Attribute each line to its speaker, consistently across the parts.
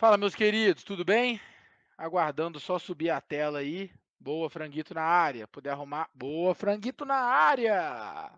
Speaker 1: Fala, meus queridos, tudo bem? Aguardando só subir a tela aí. Boa, franguito na área. Puder arrumar. Boa, franguito na área!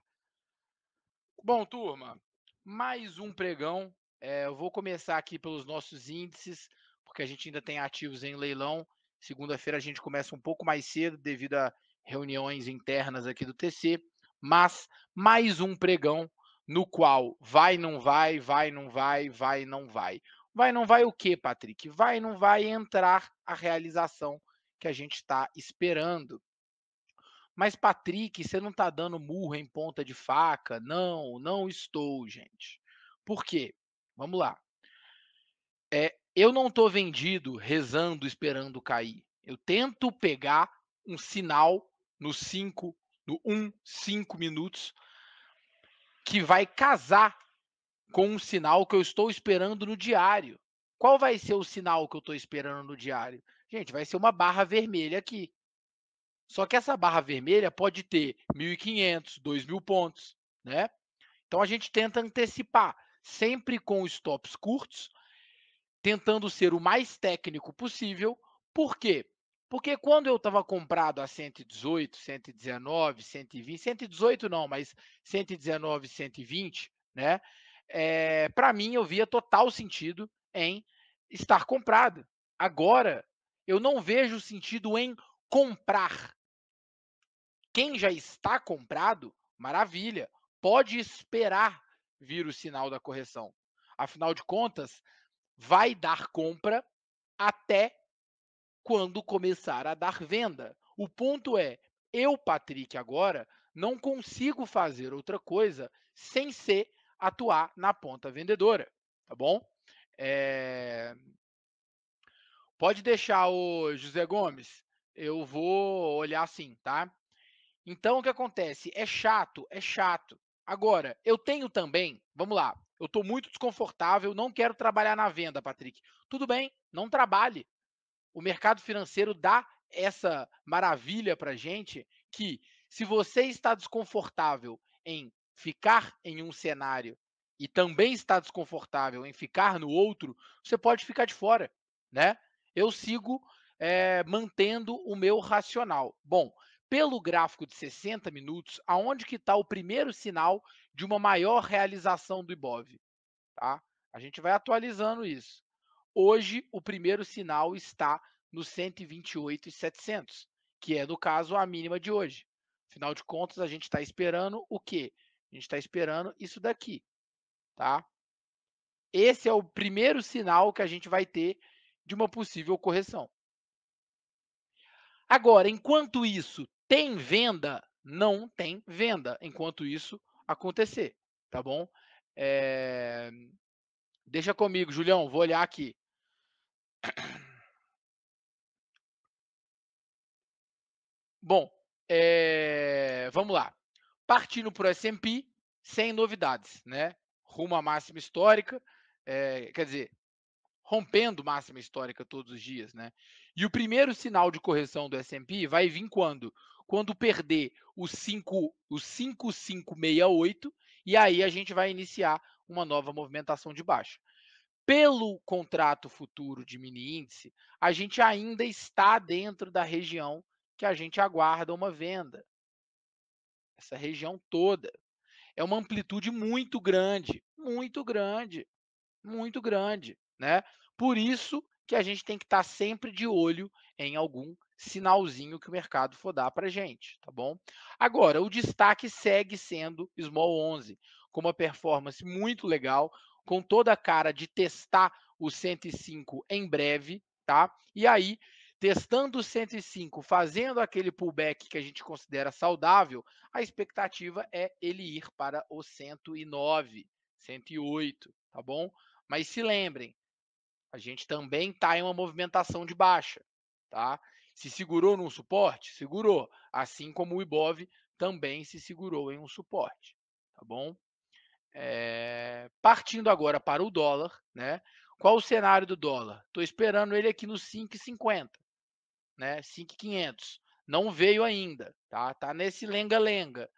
Speaker 1: Bom, turma, mais um pregão. É, eu vou começar aqui pelos nossos índices, porque a gente ainda tem ativos em leilão. Segunda-feira a gente começa um pouco mais cedo devido a reuniões internas aqui do TC, mas mais um pregão no qual vai, não vai, vai, não vai, vai, não vai. Vai, não vai o quê, Patrick? Vai, não vai entrar a realização que a gente está esperando. Mas, Patrick, você não está dando murro em ponta de faca? Não, não estou, gente. Por quê? Vamos lá. É, eu não estou vendido rezando, esperando cair. Eu tento pegar um sinal no 5, no 1, um, 5 minutos, que vai casar com um sinal que eu estou esperando no diário. Qual vai ser o sinal que eu estou esperando no diário? Gente, vai ser uma barra vermelha aqui. Só que essa barra vermelha pode ter 1.500, 2.000 pontos, né? Então a gente tenta antecipar, sempre com stops curtos, tentando ser o mais técnico possível. Por quê? Porque quando eu estava comprado a 118, 119, 120, 118 não, mas 119, 120, né? é, eh, para mim eu via total sentido em estar comprado. Agora eu não vejo sentido em comprar. Quem já está comprado, maravilha, pode esperar vir o sinal da correção. Afinal de contas, vai dar compra até quando começar a dar venda. O ponto é, eu, Patrick, agora não consigo fazer outra coisa sem ser atuar na ponta vendedora, tá bom? É... Pode deixar o José Gomes, eu vou olhar assim, tá? Então o que acontece? É chato, é chato. Agora, eu tenho também, vamos lá, eu estou muito desconfortável, não quero trabalhar na venda, Patrick. Tudo bem, não trabalhe. O mercado financeiro dá essa maravilha para gente que se você está desconfortável em ficar em um cenário e também está desconfortável em ficar no outro, você pode ficar de fora, né? Eu sigo é, mantendo o meu racional. Bom, pelo gráfico de 60 minutos, aonde que está o primeiro sinal de uma maior realização do IBOV? Tá? A gente vai atualizando isso. Hoje, o primeiro sinal está no 128,700, que é, no caso, a mínima de hoje. Afinal de contas, a gente está esperando o quê? A gente está esperando isso daqui, tá? Esse é o primeiro sinal que a gente vai ter de uma possível correção. Agora, enquanto isso tem venda, não tem venda, enquanto isso acontecer, tá bom? É... Deixa comigo, Julião, vou olhar aqui. Bom, é... vamos lá. Partindo para o S&P, sem novidades, né? Rumo à máxima histórica, é, quer dizer, rompendo máxima histórica todos os dias, né? E o primeiro sinal de correção do S&P vai vir quando? Quando perder o 5, o 5568 e aí a gente vai iniciar uma nova movimentação de baixa. Pelo contrato futuro de mini índice, a gente ainda está dentro da região que a gente aguarda uma venda essa região toda. É uma amplitude muito grande, muito grande, muito grande, né? Por isso que a gente tem que estar tá sempre de olho em algum sinalzinho que o mercado for dar para gente, tá bom? Agora, o destaque segue sendo Small 11, com uma performance muito legal, com toda a cara de testar o 105 em breve, tá? E aí testando o 105, fazendo aquele pullback que a gente considera saudável, a expectativa é ele ir para o 109, 108, tá bom? Mas se lembrem, a gente também está em uma movimentação de baixa, tá? Se segurou num suporte, segurou, assim como o Ibov também se segurou em um suporte, tá bom? É... Partindo agora para o dólar, né? Qual o cenário do dólar? Estou esperando ele aqui nos 5,50 né? 5,500. Não veio ainda, tá? Tá nesse lenga-lenga.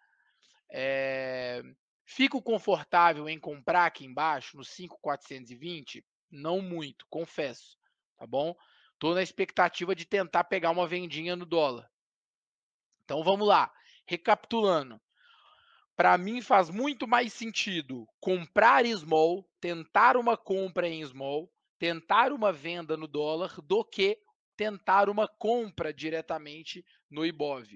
Speaker 1: É... Fico confortável em comprar aqui embaixo, no 5,420? Não muito, confesso, tá bom? Tô na expectativa de tentar pegar uma vendinha no dólar. Então vamos lá, recapitulando. Para mim faz muito mais sentido comprar small, tentar uma compra em small, tentar uma venda no dólar do que tentar uma compra diretamente no Ibov.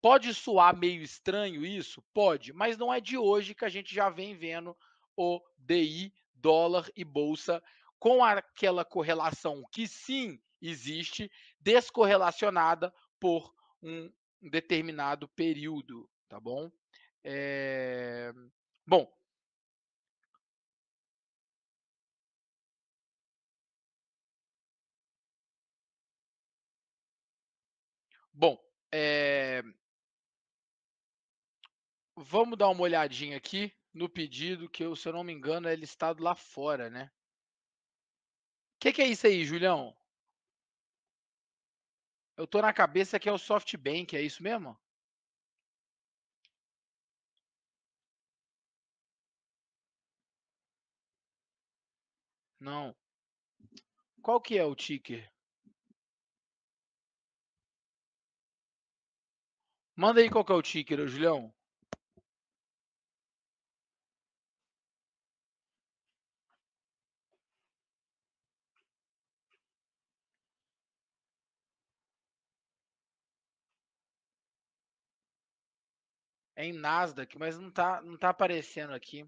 Speaker 1: Pode soar meio estranho isso? Pode, mas não é de hoje que a gente já vem vendo o DI, dólar e bolsa com aquela correlação que sim existe, descorrelacionada por um determinado período, tá bom? É... Bom, É... Vamos dar uma olhadinha aqui no pedido, que se eu não me engano, é listado lá fora, né? O que, que, é isso aí, Julião? Eu tô na cabeça que é o SoftBank, é isso mesmo? Não. Qual que é o ticker? Manda aí qual que é o ticker, Julião. É em Nasdaq, mas não tá, não tá aparecendo aqui.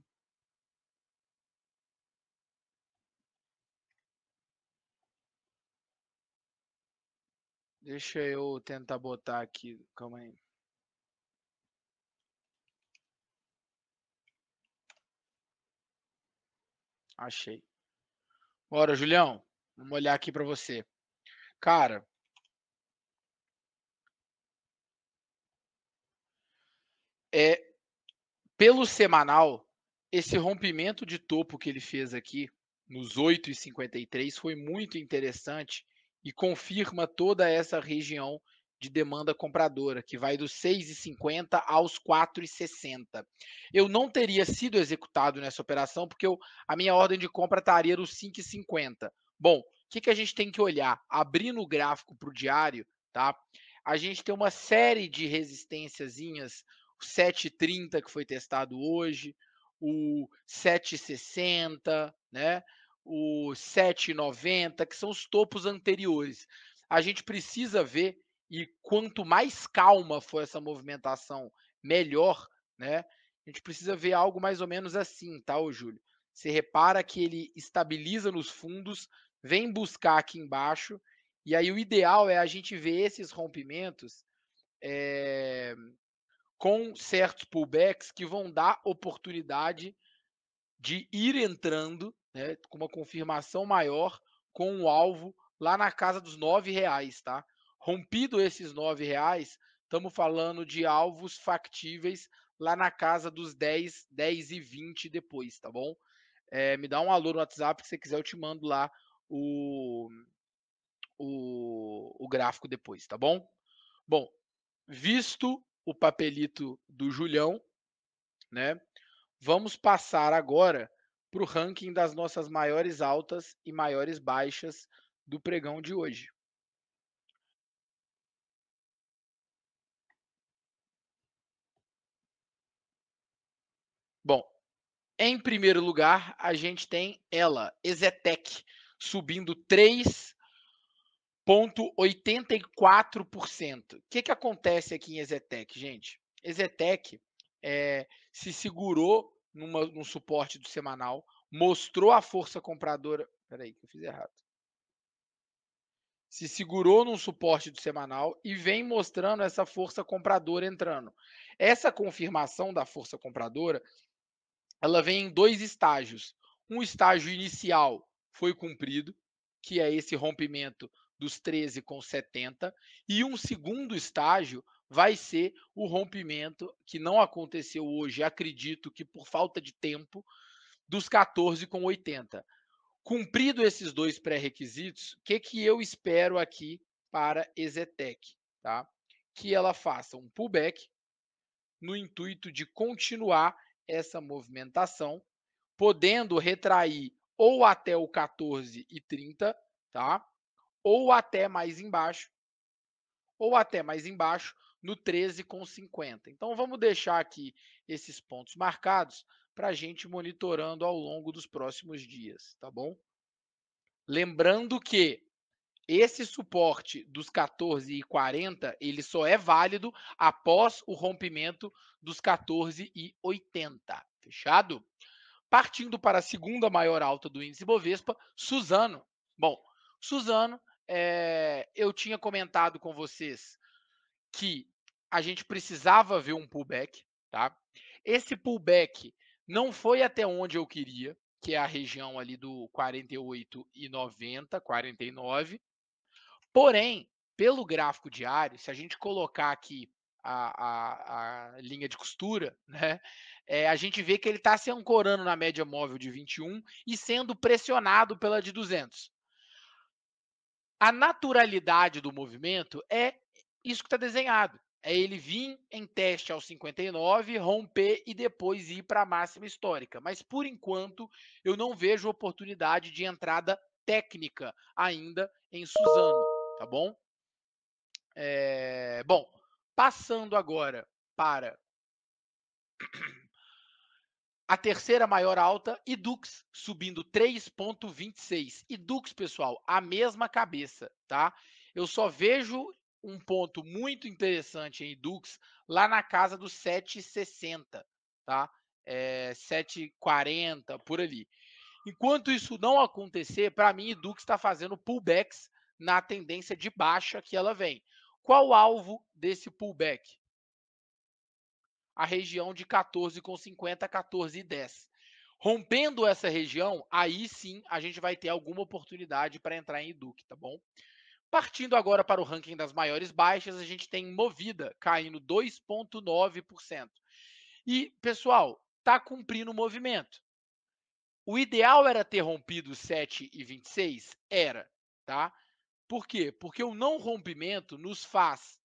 Speaker 1: Deixa eu tentar botar aqui, calma aí. Achei. Bora, Julião. Vamos olhar aqui para você. Cara. É, pelo semanal, esse rompimento de topo que ele fez aqui nos 8,53 foi muito interessante e confirma toda essa região de demanda compradora, que vai dos 6,50 aos 4,60. Eu não teria sido executado nessa operação porque eu, a minha ordem de compra estaria nos 5,50. Bom, o que, que a gente tem que olhar? Abrindo o gráfico para o diário, tá? A gente tem uma série de resistênciazinhas, o 7,30 que foi testado hoje, o 7,60, né? O 7,90, que são os topos anteriores. A gente precisa ver e quanto mais calma for essa movimentação, melhor, né? A gente precisa ver algo mais ou menos assim, tá, ô Júlio? Você repara que ele estabiliza nos fundos, vem buscar aqui embaixo, e aí o ideal é a gente ver esses rompimentos é, com certos pullbacks que vão dar oportunidade de ir entrando né, com uma confirmação maior com o um alvo lá na casa dos nove reais, tá? Rompido esses nove reais, estamos falando de alvos factíveis lá na casa dos 10, 10 e 20 depois, tá bom? É, me dá um alô no WhatsApp, que se você quiser eu te mando lá o, o, o gráfico depois, tá bom? Bom, visto o papelito do Julião, né? Vamos passar agora para o ranking das nossas maiores altas e maiores baixas do pregão de hoje. Bom, em primeiro lugar, a gente tem ela, Exetec, subindo 3,84%. O que, que acontece aqui em Exetec, gente? Exetec é, eh, se segurou numa, num suporte do semanal, mostrou a força compradora. Peraí, que eu fiz errado. Se segurou num suporte do semanal e vem mostrando essa força compradora entrando. Essa confirmação da força compradora ela vem em dois estágios. Um estágio inicial foi cumprido, que é esse rompimento dos 13 com 70, e um segundo estágio vai ser o rompimento que não aconteceu hoje, acredito que por falta de tempo, dos 14 com 80. Cumprido esses dois pré-requisitos, o que, que eu espero aqui para Ezetec? Tá? Que ela faça um pullback no intuito de continuar essa movimentação, podendo retrair ou até o 14,30, e tá? Ou até mais embaixo, ou até mais embaixo no 13,50. Então vamos deixar aqui esses pontos marcados para a gente monitorando ao longo dos próximos dias, tá bom? Lembrando que esse suporte dos 14 e 40, ele só é válido após o rompimento dos 14 e 80. Fechado? Partindo para a segunda maior alta do índice Bovespa, Suzano. Bom, Suzano, é, eu tinha comentado com vocês que a gente precisava ver um pullback, tá? Esse pullback não foi até onde eu queria, que é a região ali do 48 e 90, 49, Porém, pelo gráfico diário, se a gente colocar aqui a, a, a linha de costura, né, é, a gente vê que ele está se ancorando na média móvel de 21 e sendo pressionado pela de 200. A naturalidade do movimento é isso que está desenhado. É ele vir em teste aos 59, romper e depois ir para a máxima histórica. Mas por enquanto, eu não vejo oportunidade de entrada técnica ainda em Suzano tá bom? É, bom, passando agora para a terceira maior alta, Idux, subindo 3,26. Idux, pessoal, a mesma cabeça, tá? Eu só vejo um ponto muito interessante em Idux lá na casa dos 7,60, tá? É, eh, 7,40 por ali. Enquanto isso não acontecer, para mim, Idux está fazendo pullbacks na tendência de baixa que ela vem. Qual o alvo desse pullback? A região de 14,50, 14,10. Rompendo essa região, aí sim a gente vai ter alguma oportunidade para entrar em Eduque, tá bom? Partindo agora para o ranking das maiores baixas, a gente tem Movida caindo 2,9%. E, pessoal, está cumprindo o movimento. O ideal era ter rompido 7,26? Era, tá? Por quê? Porque o não rompimento nos faz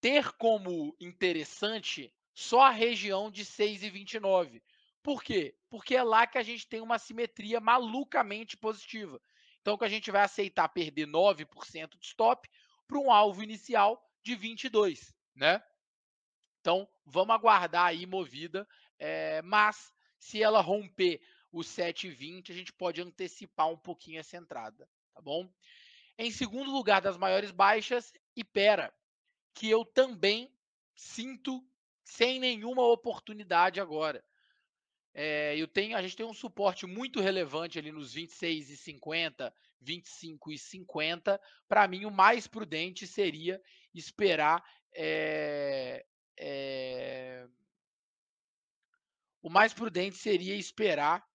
Speaker 1: ter como interessante só a região de 6,29. Por quê? Porque é lá que a gente tem uma simetria malucamente positiva. Então que a gente vai aceitar perder 9% de stop para um alvo inicial de 22, né? Então vamos aguardar aí movida, é, mas se ela romper o 7,20, a gente pode antecipar um pouquinho essa entrada, tá bom? Em segundo lugar, das maiores baixas, Ipera, que eu também sinto sem nenhuma oportunidade agora. É, eu tenho, a gente tem um suporte muito relevante ali nos 26 e 50, 25 e 50. Para mim, o mais prudente seria esperar é, é, o mais prudente seria esperar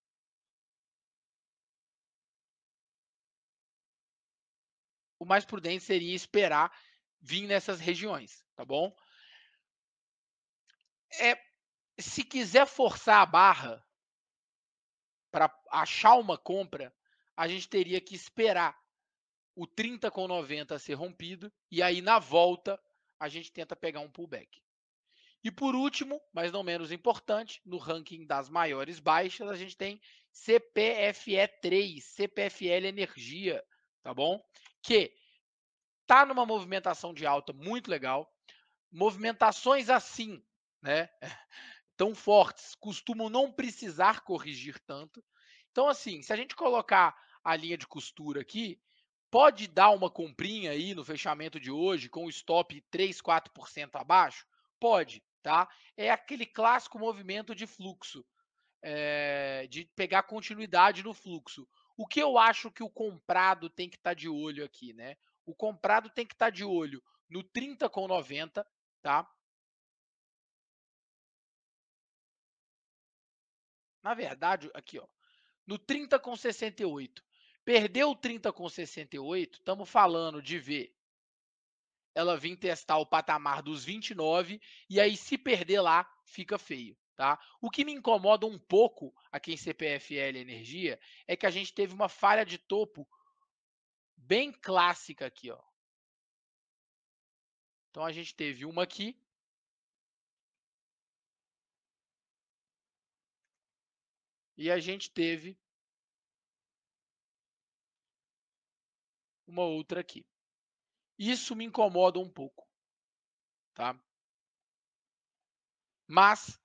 Speaker 1: o mais prudente seria esperar vir nessas regiões, tá bom? É, se quiser forçar a barra para achar uma compra, a gente teria que esperar o 30 com 90 ser rompido e aí na volta a gente tenta pegar um pullback. E por último, mas não menos importante, no ranking das maiores baixas, a gente tem CPFE3, CPFL Energia, tá bom? que está numa movimentação de alta muito legal. Movimentações assim, né? Tão fortes, costumam não precisar corrigir tanto. Então, assim, se a gente colocar a linha de costura aqui, pode dar uma comprinha aí no fechamento de hoje com o stop 3, 4% abaixo? Pode, tá? É aquele clássico movimento de fluxo, é, de pegar continuidade no fluxo. O que eu acho que o comprado tem que estar tá de olho aqui, né? O comprado tem que estar tá de olho no 30 com 90, tá? Na verdade, aqui, ó, no 30 com 68. Perdeu o 30 com 68, estamos falando de ver ela vir testar o patamar dos 29 e aí se perder lá, fica feio. Tá? O que me incomoda um pouco aqui em CPFL Energia é que a gente teve uma falha de topo bem clássica aqui. Ó. Então a gente teve uma aqui. E a gente teve uma outra aqui. Isso me incomoda um pouco, tá? Mas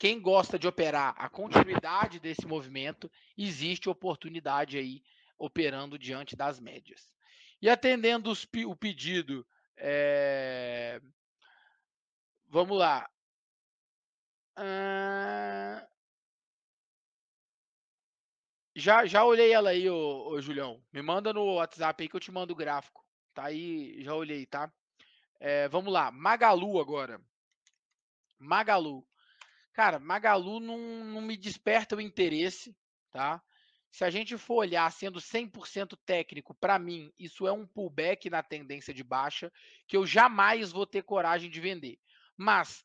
Speaker 1: quem gosta de operar a continuidade desse movimento, existe oportunidade aí operando diante das médias. E atendendo os, o pedido, é... vamos lá. Já, já olhei ela aí, ô, ô, Julião. Me manda no WhatsApp aí que eu te mando o gráfico. Tá aí, já olhei, tá? É, vamos lá. Magalu agora. Magalu. Cara, Magalu não, não me desperta o interesse, tá? Se a gente for olhar sendo 100% técnico, para mim, isso é um pullback na tendência de baixa que eu jamais vou ter coragem de vender. Mas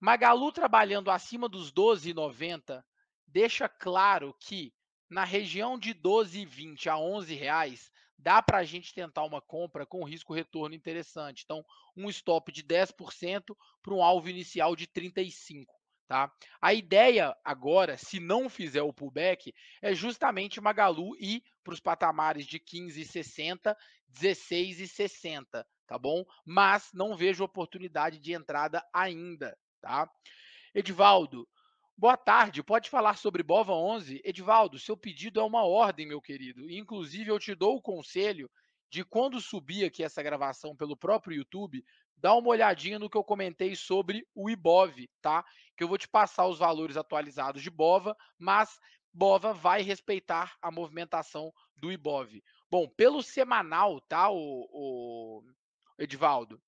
Speaker 1: Magalu trabalhando acima dos 12,90 deixa claro que na região de 12,20 a 11 reais dá para a gente tentar uma compra com risco retorno interessante. Então, um stop de 10% para um alvo inicial de 35. Tá? A ideia agora, se não fizer o pullback, é justamente Magalu ir para os patamares de 15,60, 16,60, tá bom? Mas não vejo oportunidade de entrada ainda, tá? Edivaldo, boa tarde. Pode falar sobre Bova 11? Edivaldo, seu pedido é uma ordem, meu querido. Inclusive, eu te dou o conselho de quando subir aqui essa gravação pelo próprio YouTube, dá uma olhadinha no que eu comentei sobre o IBOV, tá? Que eu vou te passar os valores atualizados de BOVA, mas BOVA vai respeitar a movimentação do IBOV. Bom, pelo semanal, tá, o, o Edivaldo?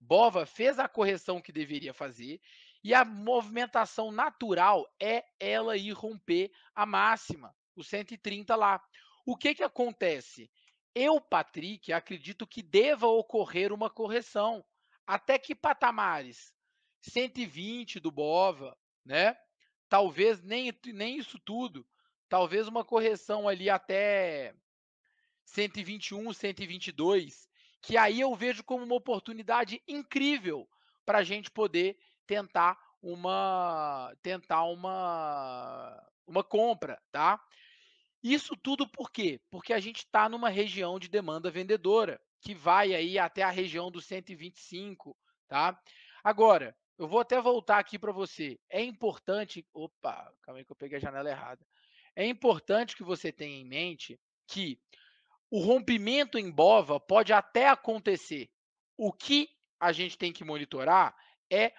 Speaker 1: BOVA fez a correção que deveria fazer e a movimentação natural é ela ir romper a máxima, os 130 lá. O que que acontece? Eu, Patrick, acredito que deva ocorrer uma correção. Até que patamares? 120 do Bova, né? Talvez nem, nem isso tudo. Talvez uma correção ali até 121, 122, que aí eu vejo como uma oportunidade incrível para a gente poder tentar uma tentar uma uma compra, tá? Isso tudo por quê? Porque a gente está numa região de demanda vendedora, que vai aí até a região dos 125, tá? Agora, eu vou até voltar aqui para você. É importante. Opa, calma aí que eu peguei a janela errada. É importante que você tenha em mente que o rompimento em bova pode até acontecer. O que a gente tem que monitorar é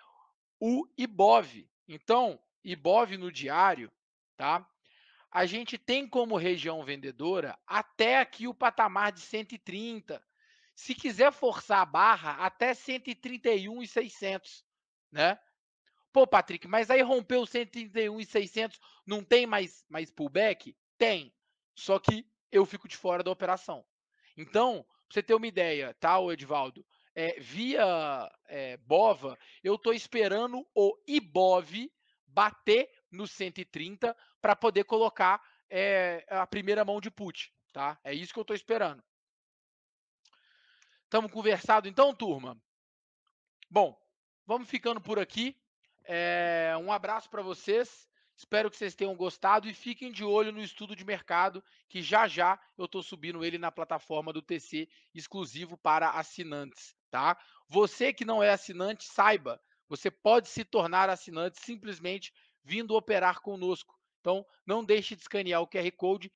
Speaker 1: o IBOV. Então, IBOV no diário, tá? a gente tem como região vendedora até aqui o patamar de 130. Se quiser forçar a barra, até 131,600, né? Pô, Patrick, mas aí rompeu 131,600, não tem mais, mais pullback? Tem, só que eu fico de fora da operação. Então, pra você ter uma ideia, tá, Edvaldo? É, via é, BOVA, eu estou esperando o IBOV bater no 130 para poder colocar é, a primeira mão de put, tá? É isso que eu estou esperando. Estamos conversado então, turma? Bom, vamos ficando por aqui. É, um abraço para vocês. Espero que vocês tenham gostado e fiquem de olho no estudo de mercado, que já já eu estou subindo ele na plataforma do TC exclusivo para assinantes, tá? Você que não é assinante, saiba, você pode se tornar assinante simplesmente vindo operar conosco. Então, não deixe de escanear o QR Code